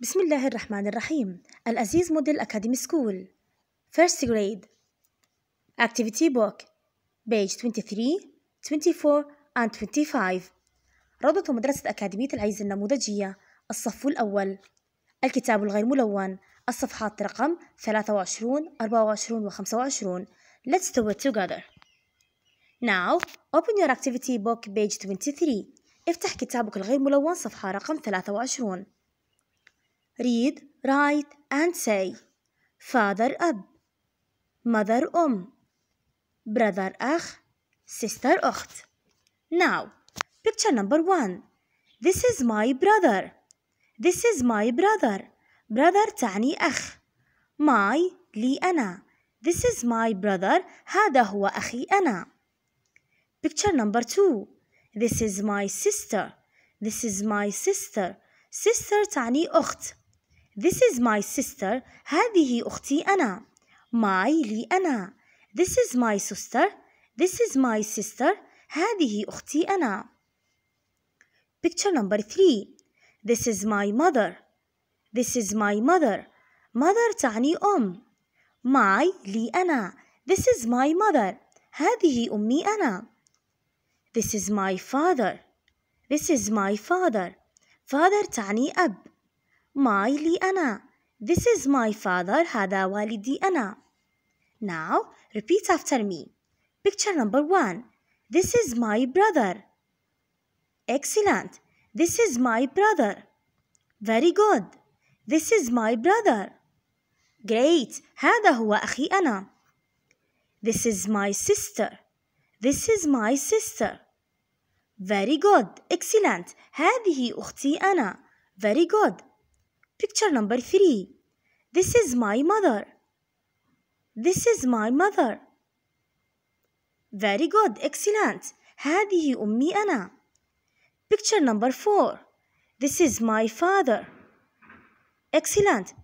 بسم الله الرحمن الرحيم الأزيز موديل أكاديمي سكول First grade Activity book page 23, 24 and 25 روضة مدرسة أكاديمية العيز النموذجية الصف الأول الكتاب الغير ملون الصفحات رقم 23 24 و 25 Let's do it together Now open your activity book page 23 افتح كتابك الغير ملون صفحة رقم 23 read, write and say. Father Ab. Mother Um. Brother أخ Sister أخت Now, picture number one. This is my brother. This is my brother. Brother تعني أخ. My لي أنا. This is my brother. هذا هو أخي أنا. Picture number two. This is my sister. This is my sister. Sister تعني أخت. This is my sister هذه أختي أنا my لي أنا This is my sister This is my sister هذه أختي أنا Picture number 3 This is my mother This is my mother Mother تعني أم my لي أنا This is my mother هذه أمي أنا This is my father This is my father Father تعني أب Maili ana. This is my father. Hada walidi ana. Now repeat after me. Picture number one. This is my brother. Excellent. This is my brother. Very good. This is my brother. Great. هذا هو أخي أنا. This is my sister. This is my sister. Very good. Excellent. هذه أختي أنا. Very good. Picture number 3. This is my mother. This is my mother. Very good. Excellent. هذه أمي أنا. Picture number 4. This is my father. Excellent.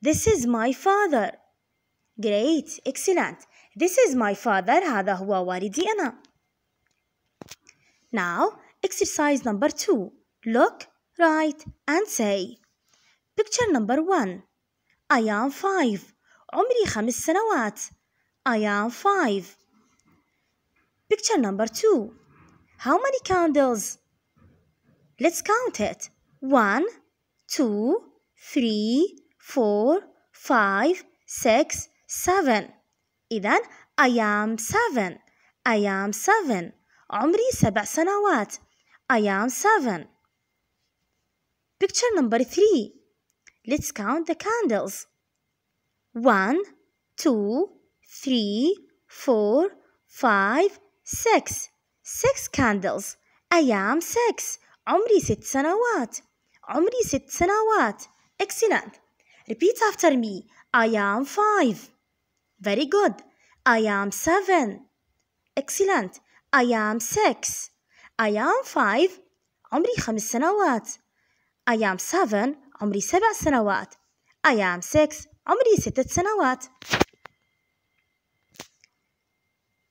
This is my father. Great. Excellent. This is my father. هذا هو والدي أنا. Now, exercise number 2. Look, write and say. Picture number 1 I am 5 عمري خمس سنوات I am 5 Picture number 2 How many candles? Let's count it One, two, three, four, 2 إذا I am 7 I am 7 عمري سبع سنوات I am 7 Picture number 3 Let's count the candles. One, two, three, four, five, six. Six candles. I am six. عمري ست سنوات. عمري ست سنوات. Excellent. Repeat after me. I am five. Very good. I am seven. Excellent. I am six. I am five. عمري خمس سنوات. I am seven. عمري سبع سنوات I am six عمري ستة سنوات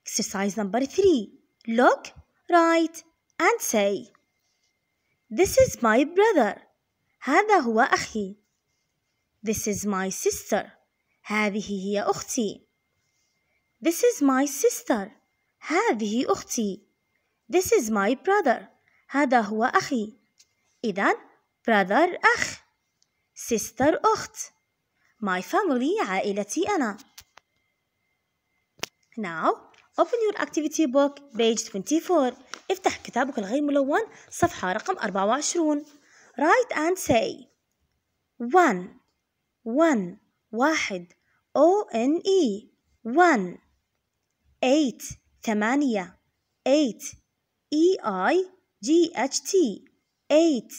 Exercise number three Look, write and say This is my brother هذا هو أخي This is my sister هذه هي أختي This is my sister هذه أختي This is my brother هذا هو أخي إذا brother أخ sister أخت my family عائلتي أنا now open your activity book page 24 افتح كتابك الغير ملون صفحة رقم 24 write and say one one واحد O N E one eight ثمانية eight E I G H T eight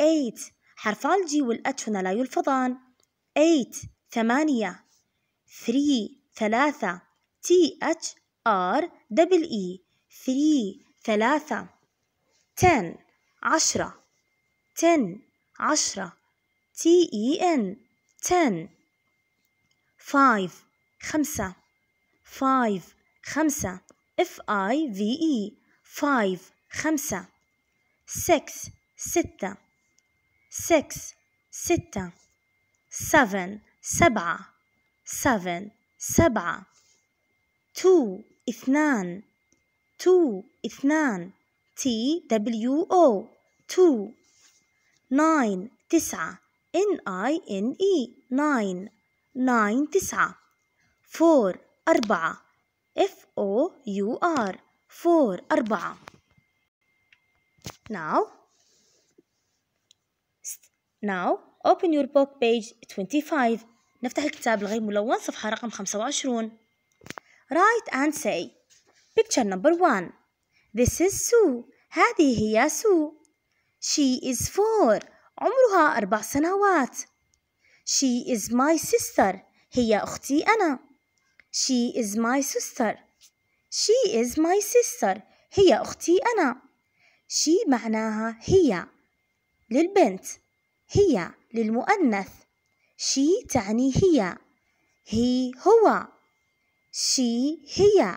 eight حرفا الجي والأتش هنا لا يلفظان 8 ثمانية 3 ثلاثة تي اتش ار دبل اي 3 ثلاثة 10 عشرة 10 عشرة تي اي ان 10 5 خمسة 5 خمسة اف اي في اي 5 خمسة 6 ستة six ستة seven سبعة seven سبعة two اثنان two اثنان T W O two nine تسعة N I N E nine nine تسعة four أربعة F O U R four أربعة Now Now open your book page 25 نفتح الكتاب الغير ملون صفحة رقم 25 Write and say Picture number 1 This is Sue هذه هي سو She is four عمرها أربع سنوات She is my sister هي أختي أنا She is my sister She is my sister هي أختي أنا She معناها هي للبنت هي للمؤنث she تعني هي he هو she هي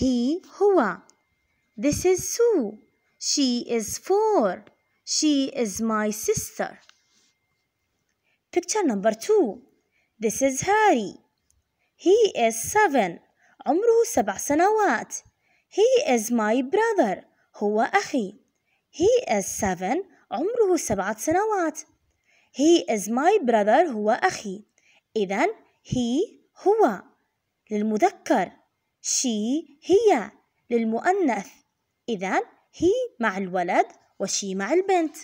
he هو This is Sue she is four she is my sister Picture number two This is Harry he is seven عمره سبع سنوات he is my brother هو أخي he is seven عمره سبعة سنوات He is my brother هو أخي إذا he هو للمذكر she هي للمؤنث إذا he مع الولد وشي مع البنت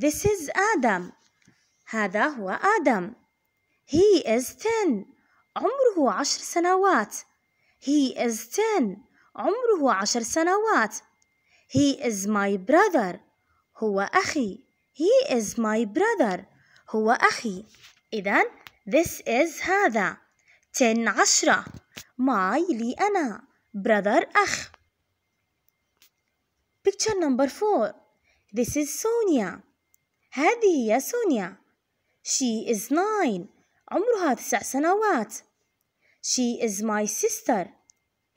This is آدم هذا هو آدم He is ten عمره عشر سنوات He is ten عمره عشر سنوات He is my brother هو أخي He is my brother هو أخي إذا this is هذا 10 عشرة my لي أنا brother أخ picture number four. this is سونيا هذه هي سونيا she is nine عمرها تسع سنوات she is my sister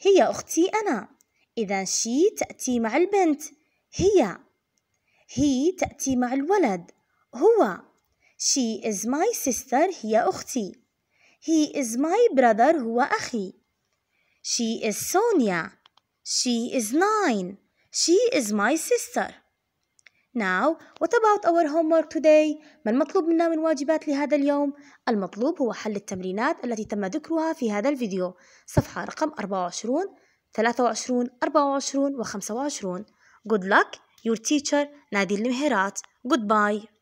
هي أختي أنا إذا شي تأتي مع البنت هي هي تأتي مع الولد هو She is my sister هي أختي He is my brother هو أخي She is Sonia She is nine She is my sister Now, what about our homework today? ما المطلوب منا من واجبات لهذا اليوم؟ المطلوب هو حل التمرينات التي تم ذكرها في هذا الفيديو صفحة رقم 24 23 24 و 25 Good luck your teacher نادين المهيرات Goodbye